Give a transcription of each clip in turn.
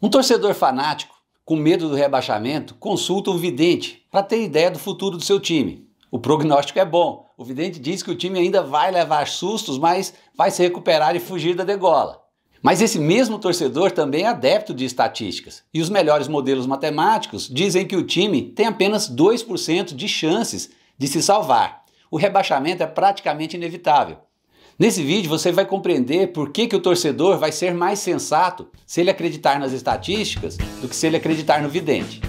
Um torcedor fanático, com medo do rebaixamento, consulta um vidente para ter ideia do futuro do seu time. O prognóstico é bom. O vidente diz que o time ainda vai levar sustos, mas vai se recuperar e fugir da degola. Mas esse mesmo torcedor também é adepto de estatísticas, e os melhores modelos matemáticos dizem que o time tem apenas 2% de chances de se salvar. O rebaixamento é praticamente inevitável. Nesse vídeo você vai compreender por que, que o torcedor vai ser mais sensato se ele acreditar nas estatísticas do que se ele acreditar no vidente.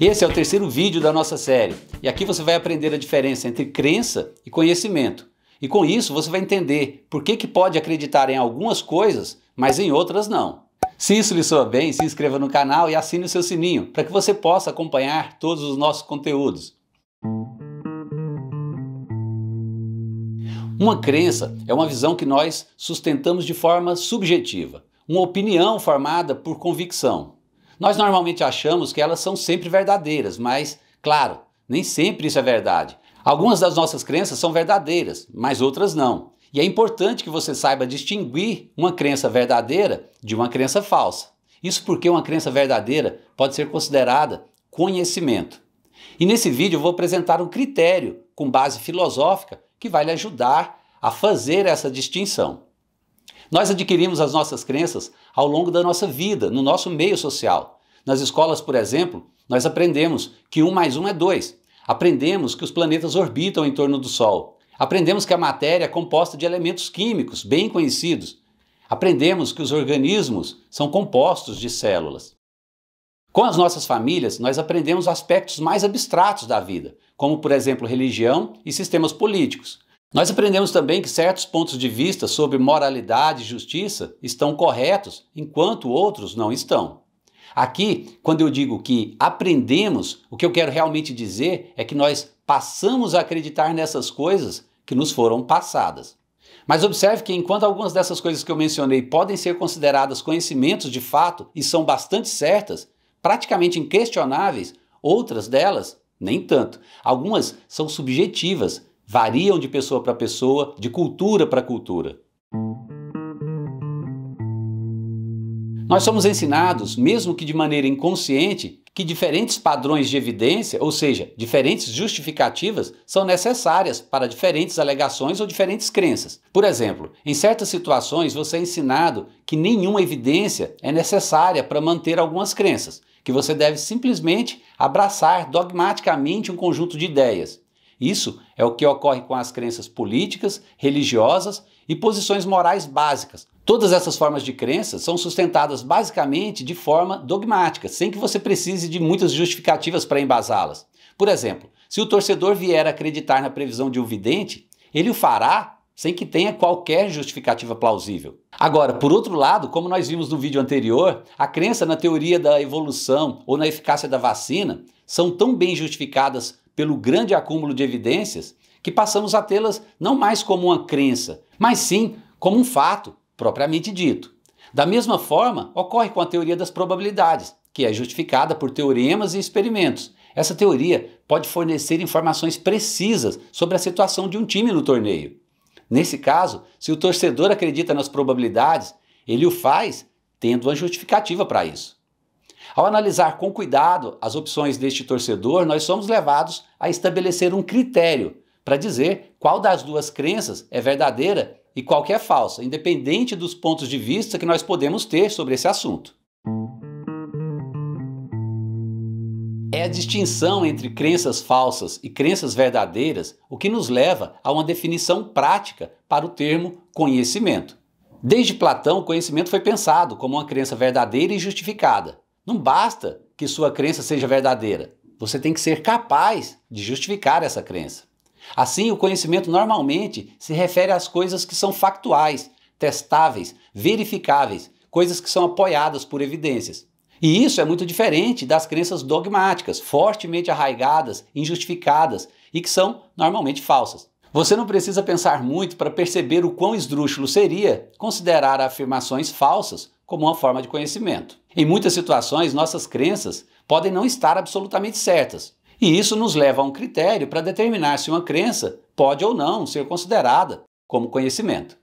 Esse é o terceiro vídeo da nossa série e aqui você vai aprender a diferença entre crença e conhecimento. E com isso você vai entender por que, que pode acreditar em algumas coisas, mas em outras não. Se isso lhe soa bem, se inscreva no canal e assine o seu sininho para que você possa acompanhar todos os nossos conteúdos. Uma crença é uma visão que nós sustentamos de forma subjetiva, uma opinião formada por convicção. Nós normalmente achamos que elas são sempre verdadeiras, mas, claro, nem sempre isso é verdade. Algumas das nossas crenças são verdadeiras, mas outras não. E é importante que você saiba distinguir uma crença verdadeira de uma crença falsa. Isso porque uma crença verdadeira pode ser considerada conhecimento. E nesse vídeo eu vou apresentar um critério com base filosófica que vai lhe ajudar a fazer essa distinção. Nós adquirimos as nossas crenças ao longo da nossa vida, no nosso meio social. Nas escolas, por exemplo, nós aprendemos que um mais um é dois. Aprendemos que os planetas orbitam em torno do Sol. Aprendemos que a matéria é composta de elementos químicos bem conhecidos. Aprendemos que os organismos são compostos de células. Com as nossas famílias, nós aprendemos aspectos mais abstratos da vida, como, por exemplo, religião e sistemas políticos. Nós aprendemos também que certos pontos de vista sobre moralidade e justiça estão corretos, enquanto outros não estão. Aqui, quando eu digo que aprendemos, o que eu quero realmente dizer é que nós passamos a acreditar nessas coisas que nos foram passadas. Mas observe que, enquanto algumas dessas coisas que eu mencionei podem ser consideradas conhecimentos de fato e são bastante certas, praticamente inquestionáveis, outras delas nem tanto. Algumas são subjetivas, variam de pessoa para pessoa, de cultura para cultura. Nós somos ensinados, mesmo que de maneira inconsciente, que diferentes padrões de evidência, ou seja, diferentes justificativas, são necessárias para diferentes alegações ou diferentes crenças. Por exemplo, em certas situações você é ensinado que nenhuma evidência é necessária para manter algumas crenças, que você deve simplesmente abraçar dogmaticamente um conjunto de ideias. Isso é o que ocorre com as crenças políticas, religiosas e posições morais básicas. Todas essas formas de crença são sustentadas basicamente de forma dogmática, sem que você precise de muitas justificativas para embasá-las. Por exemplo, se o torcedor vier acreditar na previsão de um vidente, ele o fará sem que tenha qualquer justificativa plausível. Agora, por outro lado, como nós vimos no vídeo anterior, a crença na teoria da evolução ou na eficácia da vacina são tão bem justificadas pelo grande acúmulo de evidências, que passamos a tê-las não mais como uma crença, mas sim como um fato, propriamente dito. Da mesma forma, ocorre com a teoria das probabilidades, que é justificada por teoremas e experimentos. Essa teoria pode fornecer informações precisas sobre a situação de um time no torneio. Nesse caso, se o torcedor acredita nas probabilidades, ele o faz tendo uma justificativa para isso. Ao analisar com cuidado as opções deste torcedor, nós somos levados a estabelecer um critério para dizer qual das duas crenças é verdadeira e qual que é falsa, independente dos pontos de vista que nós podemos ter sobre esse assunto. É a distinção entre crenças falsas e crenças verdadeiras o que nos leva a uma definição prática para o termo conhecimento. Desde Platão, o conhecimento foi pensado como uma crença verdadeira e justificada. Não basta que sua crença seja verdadeira. Você tem que ser capaz de justificar essa crença. Assim, o conhecimento normalmente se refere às coisas que são factuais, testáveis, verificáveis, coisas que são apoiadas por evidências. E isso é muito diferente das crenças dogmáticas, fortemente arraigadas, injustificadas e que são normalmente falsas. Você não precisa pensar muito para perceber o quão esdrúxulo seria considerar afirmações falsas como uma forma de conhecimento. Em muitas situações, nossas crenças podem não estar absolutamente certas, e isso nos leva a um critério para determinar se uma crença pode ou não ser considerada como conhecimento.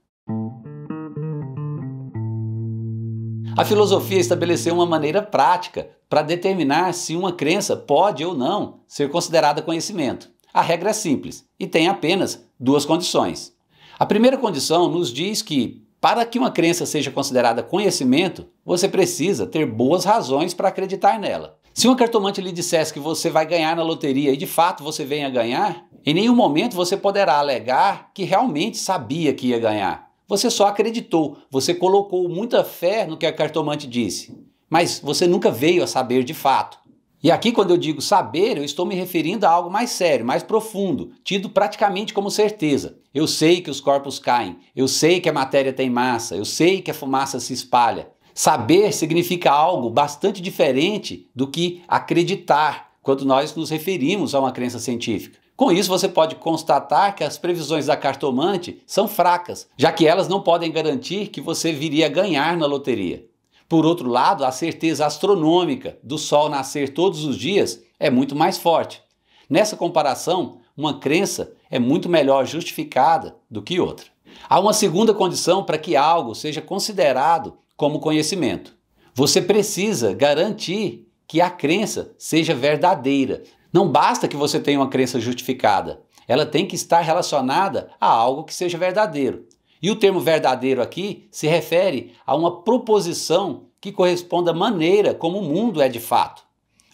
A filosofia estabeleceu uma maneira prática para determinar se uma crença pode ou não ser considerada conhecimento. A regra é simples e tem apenas duas condições. A primeira condição nos diz que para que uma crença seja considerada conhecimento, você precisa ter boas razões para acreditar nela. Se uma cartomante lhe dissesse que você vai ganhar na loteria e de fato você venha ganhar, em nenhum momento você poderá alegar que realmente sabia que ia ganhar. Você só acreditou, você colocou muita fé no que a cartomante disse, mas você nunca veio a saber de fato. E aqui, quando eu digo saber, eu estou me referindo a algo mais sério, mais profundo, tido praticamente como certeza. Eu sei que os corpos caem, eu sei que a matéria tem massa, eu sei que a fumaça se espalha. Saber significa algo bastante diferente do que acreditar, quando nós nos referimos a uma crença científica. Com isso, você pode constatar que as previsões da cartomante são fracas, já que elas não podem garantir que você viria a ganhar na loteria. Por outro lado, a certeza astronômica do Sol nascer todos os dias é muito mais forte. Nessa comparação, uma crença é muito melhor justificada do que outra. Há uma segunda condição para que algo seja considerado como conhecimento. Você precisa garantir que a crença seja verdadeira. Não basta que você tenha uma crença justificada, ela tem que estar relacionada a algo que seja verdadeiro. E o termo verdadeiro aqui se refere a uma proposição que corresponde à maneira como o mundo é de fato.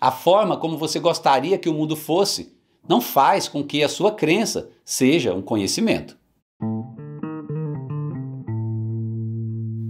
A forma como você gostaria que o mundo fosse não faz com que a sua crença seja um conhecimento.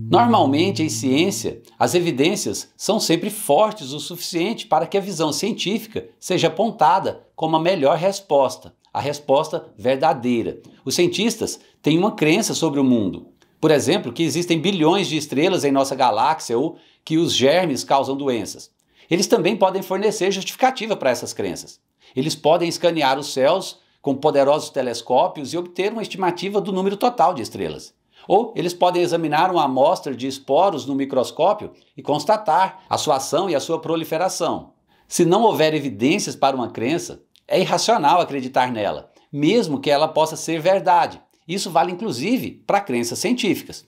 Normalmente, em ciência, as evidências são sempre fortes o suficiente para que a visão científica seja apontada como a melhor resposta a resposta verdadeira. Os cientistas têm uma crença sobre o mundo. Por exemplo, que existem bilhões de estrelas em nossa galáxia ou que os germes causam doenças. Eles também podem fornecer justificativa para essas crenças. Eles podem escanear os céus com poderosos telescópios e obter uma estimativa do número total de estrelas. Ou eles podem examinar uma amostra de esporos no microscópio e constatar a sua ação e a sua proliferação. Se não houver evidências para uma crença, é irracional acreditar nela, mesmo que ela possa ser verdade. Isso vale inclusive para crenças científicas.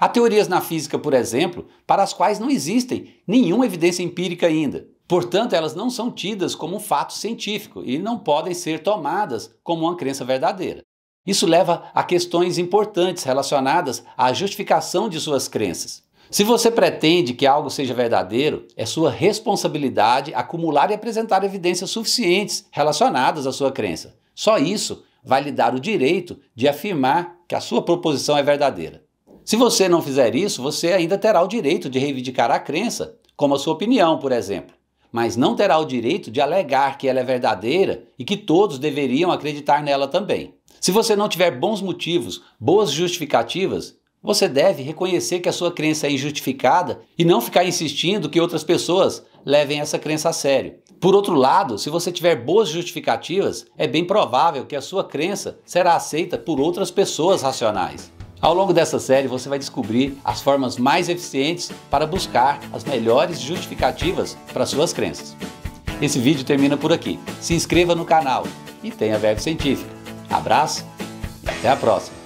Há teorias na física, por exemplo, para as quais não existem nenhuma evidência empírica ainda. Portanto, elas não são tidas como um fato científico e não podem ser tomadas como uma crença verdadeira. Isso leva a questões importantes relacionadas à justificação de suas crenças. Se você pretende que algo seja verdadeiro, é sua responsabilidade acumular e apresentar evidências suficientes relacionadas à sua crença. Só isso vai lhe dar o direito de afirmar que a sua proposição é verdadeira. Se você não fizer isso, você ainda terá o direito de reivindicar a crença, como a sua opinião, por exemplo, mas não terá o direito de alegar que ela é verdadeira e que todos deveriam acreditar nela também. Se você não tiver bons motivos, boas justificativas, você deve reconhecer que a sua crença é injustificada e não ficar insistindo que outras pessoas levem essa crença a sério. Por outro lado, se você tiver boas justificativas, é bem provável que a sua crença será aceita por outras pessoas racionais. Ao longo dessa série, você vai descobrir as formas mais eficientes para buscar as melhores justificativas para suas crenças. Esse vídeo termina por aqui. Se inscreva no canal e tenha verbo científico. Abraço e até a próxima!